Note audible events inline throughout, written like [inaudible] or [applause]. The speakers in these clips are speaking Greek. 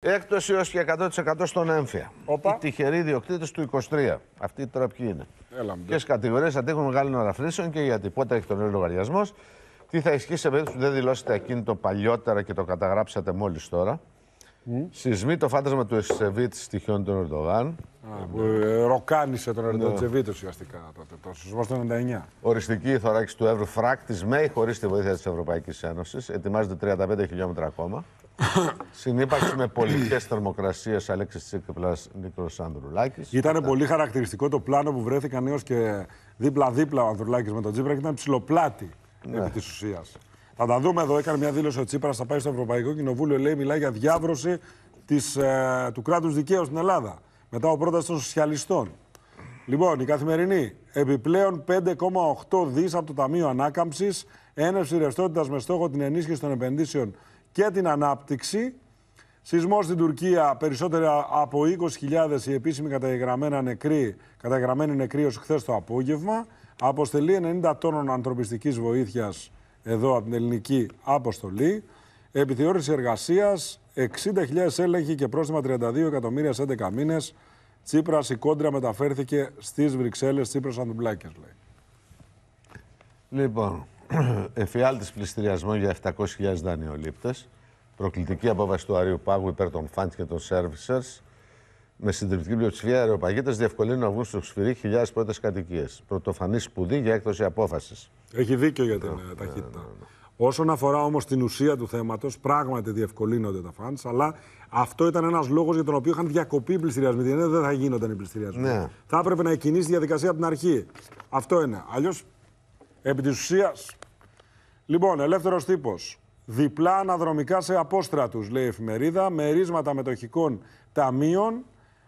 Έκπτωση έως και 100% στον έμφυα. Οι τυχεροί διοκτήτες του 23. Αυτή τώρα ποιοι είναι. Ποιες κατηγορίες αντέχουν μεγάλων αναφρήσεων και γιατί πότε έχει τον λογαριασμός. Τι θα ισχύσει σε περίπτωση που δεν δηλώσετε ακίνητο παλιότερα και το καταγράψατε μόλις τώρα. Mm. Σεισμοί, το φάντασμα του Εσεβίτ στοιχειών του Ερντογάν. Ε, ροκάνισε τον Ερντογάν ναι. ουσιαστικά τότε, το σεισμό 99. Οριστική η θωράκιση του Εύρου φράκτης ΜΕΙ χωρίς τη βοήθεια της Ευρωπαϊκής Ένωσης. Ετοιμάζεται 35 χιλιόμετρα ακόμα. Συνύπαρξη με πολιτικές θερμοκρασίες Αλέξης Τσίπρα, Νίκος Ανδρουλάκης. Ήταν πολύ χαρακτηριστικό το πλάνο που βρέθηκαν έως και δίπλα-δίπλα ο Ανδρουλάκης με τον Τσίπρα και ήταν ψηλοπλάτη ναι. επί της ουσίας. Θα τα δούμε εδώ. Έκανε μια δήλωση ο Τσίπρας. Θα πάει στο Ευρωπαϊκό Κοινοβούλιο. Λέει: Μιλάει για διάβρωση ε, του κράτους δικαίου στην Ελλάδα. Μετά ο πρότασης των σοσιαλιστών. Λοιπόν, η καθημερινή. Επιπλέον 5,8 δις από το Ταμείο Ανάκαμψης. Ένευση ρευστότητας με στόχο την ενίσχυση των επενδύσεων και την ανάπτυξη. Σεισμός στην Τουρκία, περισσότερα από 20.000 οι επίσημοι καταγεγραμμένοι νεκροί, καταγεγραμμένοι νεκροί ως χθες το απόγευμα. Αποστελεί 90 τόνων ανθρωπιστικής βοήθειας εδώ από την ελληνική αποστολή. Επιθεώρηση εργασίας, 60.000 έλεγχοι και πρόστιμα 32 εκατομμύρια σε 11 μήνες. Τσίπρας η κόντρα μεταφέρθηκε στις Βρυξέλλες, Τσίπρας αντουμπλάκιας λέει. Λοιπόν, [coughs] εφιάλτης πληστηριασμό για 700.000 δανειολήπτες, προκλητική απόβαση του αρίου πάγου υπέρ των φαντ και των servicers, με συντριπτική πλειοψηφία αεροπαγίτε διευκολύνουν να βγουν στο σφυρί χιλιάδες πρώτες κατοικίες. Πρωτοφανής σπουδή για έκδοση απόφασης. Έχει δίκιο για την ε, ταχύτητα. Ναι, ναι, ναι, Όσον αφορά όμως την ουσία του θέματος, πράγματι διευκολύνονται τα φαντ, αλλά αυτό ήταν ένας λόγος για τον οποίο είχαν διακοπεί οι πληστηριασμοί. δεν θα γίνονταν οι πληστηριασμοί. Θα έπρεπε να εκκινήσει η διαδικασία από την αρχή. Αυτό είναι. Αλλιώς Επί της ουσίας. Λοιπόν, ελεύθερος τύπος. Διπλά αναδρομικά σε απόστρατους, λέει η εφημερίδα, με ρίσματα μετοχικών ταμείων.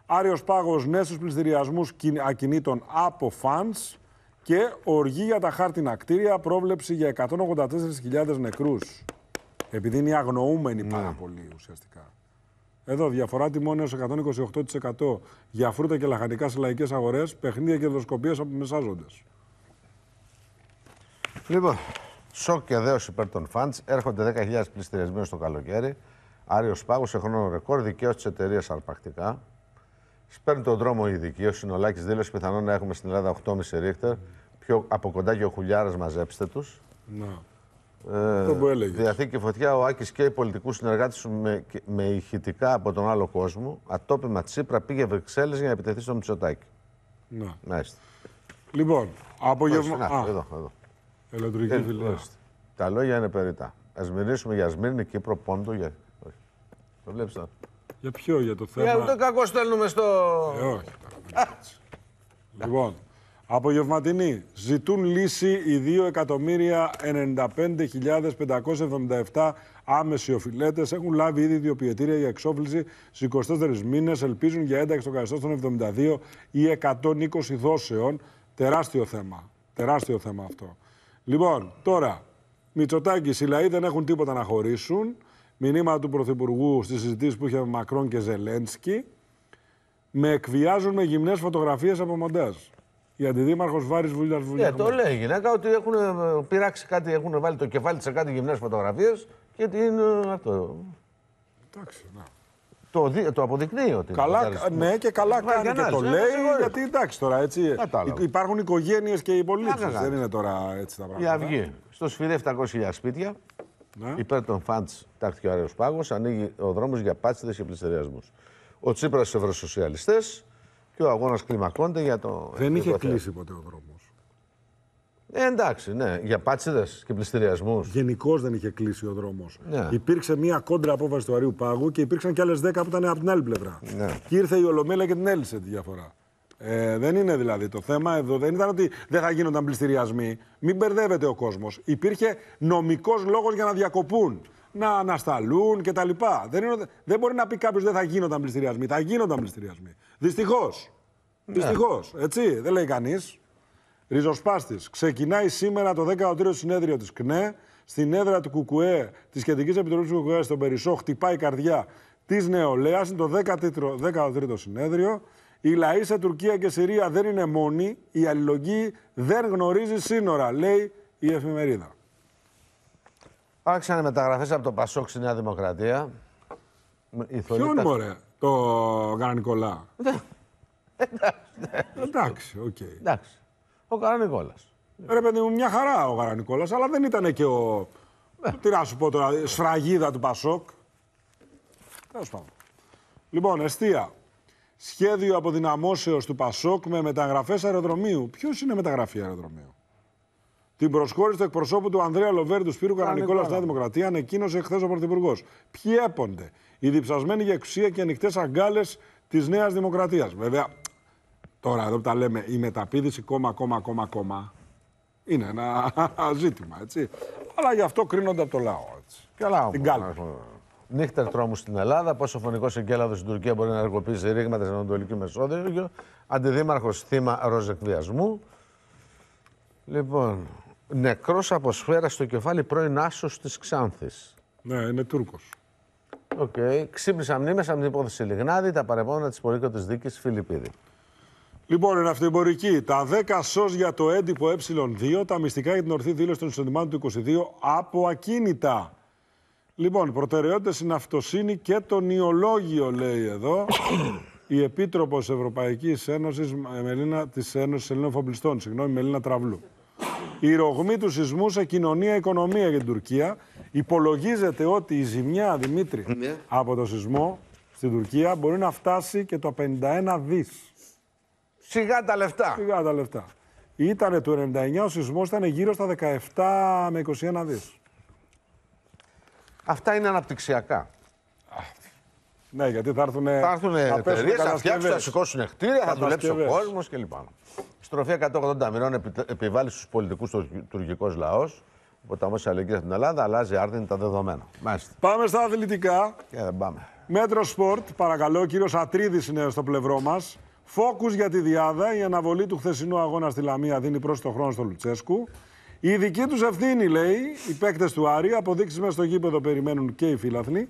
Άριος πάγος ναι στους πληστηριασμούς ακινήτων από funds και οργή για τα χάρτινα κτίρια, πρόβλεψη για 184.000 νεκρούς. Επειδή είναι αγνοούμενοι ναι. πάρα πολύ ουσιαστικά. Εδώ διαφορά τιμών έως 128% για φρούτα και λαχανικά σε λαϊκές αγορές, παιχνίδια και δοσκοπίες από Λοιπόν, σοκ και δέος υπέρ των φαντ. Έρχονται 10.000 πληστηριασμένοι στο καλοκαίρι. Άριος πάγος σε χρόνο ρεκόρ, δικαίω της εταιρείας αρπακτικά. Σπέρνει τον δρόμο η ειδική. Ο Συνολάκη δήλωσε πιθανόν να έχουμε στην Ελλάδα 8,5 ρίχτερ. Πιο από κοντά και ο Χουλιάρας μαζέψτε τους. Να. Ε, Αυτό που Διαθήκη φωτιά, ο Άκης και οι πολιτικούς συνεργάτες με, με ηχητικά από τον άλλο κόσμο. Ατόπιμα Τσίπρα πήγε Βρυξέλλες για να επιτεθεί στο Μητσοτάκι. Να. Λοιπόν, απογευμα... Α, εδώ, εδώ. Ελαττουρική φιλία. Ε, τα λόγια είναι περίτα. Ας μιλήσουμε για Σμύρνη, Κύπρο, Πόντο. Για... Όχι. Το βλέπεις τώρα. Για ποιο, για το θέμα. Για το κακό στέλνουμε στο. Ε, όχι. λοιπόν, απογευματινή. Ζητούν λύση οι 2.095.577 άμεση οφειλέτες. Έχουν λάβει ήδη διοποιητήρια για εξόφληση στις 24 μήνες. Ελπίζουν για ένταξη των καθεστώς των 72 ή 120 δόσεων. Τεράστιο θέμα. Τεράστιο θέμα αυτό. Λοιπόν, τώρα, Μητσοτάκης, οι λαοί δεν έχουν τίποτα να χωρίσουν. Μηνύματα του Πρωθυπουργού στι συζητήσει που είχε με Μακρόν και Ζελένσκι. Με εκβιάζουν με γυμνές φωτογραφίες από μοντέζ. Η αντιδήμαρχος Βάρης Βουλιάς ε, Βουλιάς. Ναι, το λέει η γυναίκα ότι έχουν ε, πειράξει κάτι, έχουν βάλει το κεφάλι σε κάτι γυμνές φωτογραφίες και την. Ε, αυτό. Εντάξει, να. Το, το αποδεικνύει ότι. Καλά, ναι, και καλά κάνει και το λέει. γιατί εντάξει τώρα έτσι. Υπάρχουν οικογένειες και οι πολίτες. Δεν είναι τώρα έτσι τα πράγματα. Η Αυγή. Στο σφυρί 700.000 σπίτια. Ναι. Υπέρ των φαντ τάχθηκε ο Άρεος Πάγος. Ανοίγει ο δρόμος για πάτσιδες και πληστηριασμούς. Ο Τσίπρας στους Ευρωσοσιαλιστές και ο αγώνας κλιμακώνεται για το. Δεν είχε κλείσει ποτέ ο δρόμος. Ε, εντάξει, ναι. Για πάτσιδες και πληστηριασμούς. Γενικώς δεν είχε κλείσει ο δρόμος. Ναι. Υπήρξε μία κόντρα απόφαση του Αρίου Πάγου και υπήρξαν κι άλλες 10 που ήταν από την άλλη πλευρά. Ναι. Και ήρθε η Ολομέλεια και την έλυσε τη διαφορά. Ε, δεν είναι δηλαδή το θέμα εδώ. Δεν ήταν ότι δεν θα γίνονταν πληστηριασμοί. Μην μπερδεύεται ο κόσμος. Υπήρχε νομικός λόγος για να διακοπούν, να ανασταλούν κτλ. Δεν, είναι, δεν μπορεί να πει κάποιος δεν θα γίνονταν πληστηριασμοί. Θα γίνονταν πληστηριασμοί. Δυστυχώς. Ναι. Δυστυχώς. Έτσι δεν λέει κανείς. Ριζοσπάστης. Ξεκινάει σήμερα το 13ο συνέδριο της ΚΝΕ στην έδρα του ΚΚΕ, τη Σχετική Επιτροπής του ΚΚΕ στον Περισσό. Χτυπάει η καρδιά της νεολαίας. Είναι το 13ο συνέδριο. Οι λαοί σε Τουρκία και Συρία δεν είναι μόνοι. Η αλληλογή δεν γνωρίζει σύνορα, λέει η εφημερίδα. Άρχισαν οι μεταγραφές από το Πασόκ στη Νέα Δημοκρατία. Ποιον τα... μωρέ, το Νικολά. [laughs] Ναι. Εντάξει, οκ. Εντάξει. Ο Καρανικόλα. Ρε παιδί μου, μια χαρά ο Καρανικόλα, αλλά δεν ήταν και ο. Ε. Τι να σου πω τώρα, σφραγίδα του Πασόκ. Τέλος πάντων. Λοιπόν, αιστεία. Σχέδιο αποδυναμώσεως του Πασόκ με μεταγραφές αεροδρομίου. Ποιος είναι μεταγραφή αεροδρομίου. Την προσχώρηση του εκπροσώπου του Ανδρέα Λοβέρντου Σπύρου Καρανικόλα στη Δημοκρατία ανακοίνωσε χθες ο Πρωθυπουργός. Ποιοι έπονται οι διψασμένοι για εξουσία και ανοιχτές αγκάλες της Νέας Δημοκρατίας. Βέβαια, Τώρα εδώ που τα λέμε, η μεταπίδηση κόμμα, κόμμα, κόμμα, κόμμα, είναι ένα [laughs] ζήτημα, έτσι. Αλλά γι' αυτό κρίνονται από το λαό, έτσι. Καλά, Την κάλυψη. Νύχτα τρόμου στην Ελλάδα, πόσο φωνικός εγκέλαδος στην Τουρκία μπορεί να εργοποιήσει ρήγματα στην Ανατολική Μεσόγειο. Αντιδήμαρχος θύμα ροζεκβιασμού. Λοιπόν, νεκρός από σφαίρα στο κεφάλι πρώην άσος της Ξάνθης. Ναι, είναι Τούρκος. Οκ. Okay. Ξύπνησα μνήμες από την υπόθεση Λιγνάδη, τα τη της της δίκης Φιλιππίδη. Λοιπόν, είναι αυτοεμπορική. Τα 10 σως για το έντυπο ε2, τα μυστικά για την ορθή δήλωση των εισοδημάτων του 22 από ακίνητα. Λοιπόν, προτεραιότητες είναι αυτοσύνη και το νιολόγιο, λέει εδώ. Η Επίτροπος Ευρωπαϊκής Ένωσης, Μελίνα, της Ένωσης Ελλήνων Φομπλιστών, συγγνώμη, Μελίνα Τραβλού. Η ρογμή του σεισμού σε κοινωνία-οικονομία για την Τουρκία. Υπολογίζεται ότι η ζημιά, Δημήτρη, ναι. από το σεισμό στην Τουρκία μπορεί να φτάσει και το 51 δί. Σιγά τα λεφτά. Σιγά τα Ήτανε το 99, ο σεισμός ήταν γύρω στα 17 με 21 δις. Αυτά είναι αναπτυξιακά. Ναι, γιατί θα έρθουν. Θα έρθουν εταιρείες, θα φτιάξουν, θα σηκώσουν χτίρια, θα δουλέψει ο κόσμος κλπ. Στροφή 180 μοιρών επιβάλλει στους πολιτικούς του τουρκικό λαό. Ο ποταμό αλληλεγγύης στην Ελλάδα αλλάζει άρδιν τα δεδομένα. Μάλιστα. Πάμε στα αθλητικά. Και πάμε. Μέτρο Σπορτ, παρακαλώ, ο κύριος Ατρίδης είναι στο πλευρό μας. Φόκου για τη Διάδα. Η αναβολή του χθεσινού αγώνα στη Λαμία δίνει πρόσθετο χρόνο στο Λουτσέσκου. Η δική τους ευθύνη, λέει, οι παίκτες του Άρη. Αποδείξεις μέσα στο γήπεδο περιμένουν και οι φίλαθλοι.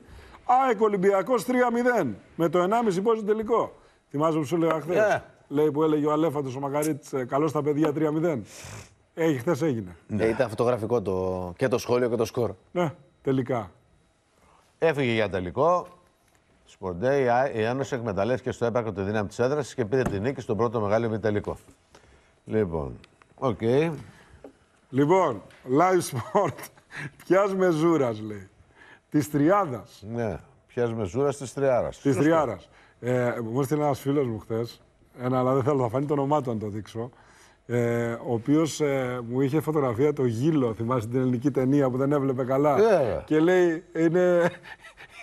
ΑΕΚ Ολυμπιακός 3-0 με το 1,5 πόσο τελικό. Θυμάσαι που σου έλεγα χθες. Ναι. Λέει που έλεγε ο Αλέφατος ο Μακαρίτη, ε, καλό τα παιδιά 3-0. Έχει, χθες έγινε. Ναι. Ε, ήταν φωτογραφικό το... και το σχόλιο και το σκορ. Ναι, τελικά. Έφυγε για τελικό. Σπορντέ, η Άνωση εκμεταλλεύτηκε στο έπακρο τη δύναμη της έδρασης και πήρε τη νίκη στον πρώτο μεγάλο ημιτελικό. Λοιπόν, οκ. Okay. Λοιπόν, live sport. [laughs] Ποια μεζούρα λέει. Της Τριάδας. Ναι, ποια μεζούρα της Τριάρας. Της Τριάρας. Ε, μου έστειλε ένας φίλος μου χθες, ένα, αλλά δεν θέλω να φανεί το όνομά του αν το δείξω. Ε, ο οποίος ε, μου είχε φωτογραφία το γύλο, θυμάσαι την ελληνική ταινία που δεν έβλεπε καλά. Ε, και λέει, είναι,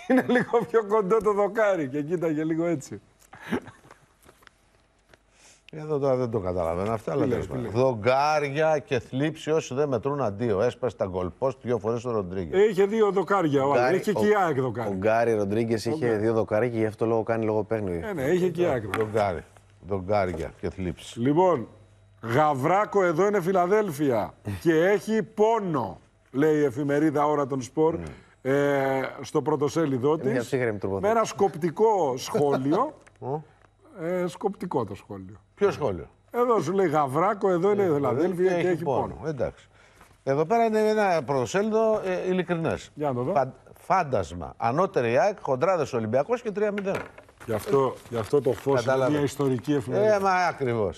είναι λίγο πιο κοντό το δοκάρι και κοίταγε λίγο έτσι. Εδώ τώρα δεν το καταλαβαίνω αυτά, αλλά τέλο πάντων. Δοκάρια και θλίψη όσοι δεν μετρούν αντίο. Έσπασε τα γκολπό δύο φορές ο Ροντρίγκες. Είχε δύο δοκάρια ο Είχε και η δοκάρια. Ο Γκάρι Ροντρίγκες είχε δύο δοκάρια και γι' αυτό λόγο κάνει λόγο παίρνει. Ναι, ναι, είχε και η Δοκάρι. Δοκάρια και θλίψη. Λοιπόν, Γαβράκο εδώ είναι Φιλαδέλφια [laughs] και έχει πόνο, λέει η εφημερίδα Ώρα των Σπορ. Ναι ε, στο πρωτοσέλιδό ε, τη με ένα σκοπτικό σχόλιο. [laughs] ε, σκοπτικό το σχόλιο. Ποιο σχόλιο. Εδώ σου λέει Γαβράκο, εδώ είναι ε, η και, και έχει πόνο. Εντάξει. Εδώ πέρα είναι ένα πρωτοσέλιδο ε, ειλικρινές. φάντασμα. Ανώτερη ΑΕΚ, χοντράδες Ολυμπιακός και 3-0. Γι' αυτό, γι αυτό το φως είναι μια ιστορική ε, εφημερίδα. Ε, μα ακριβώς.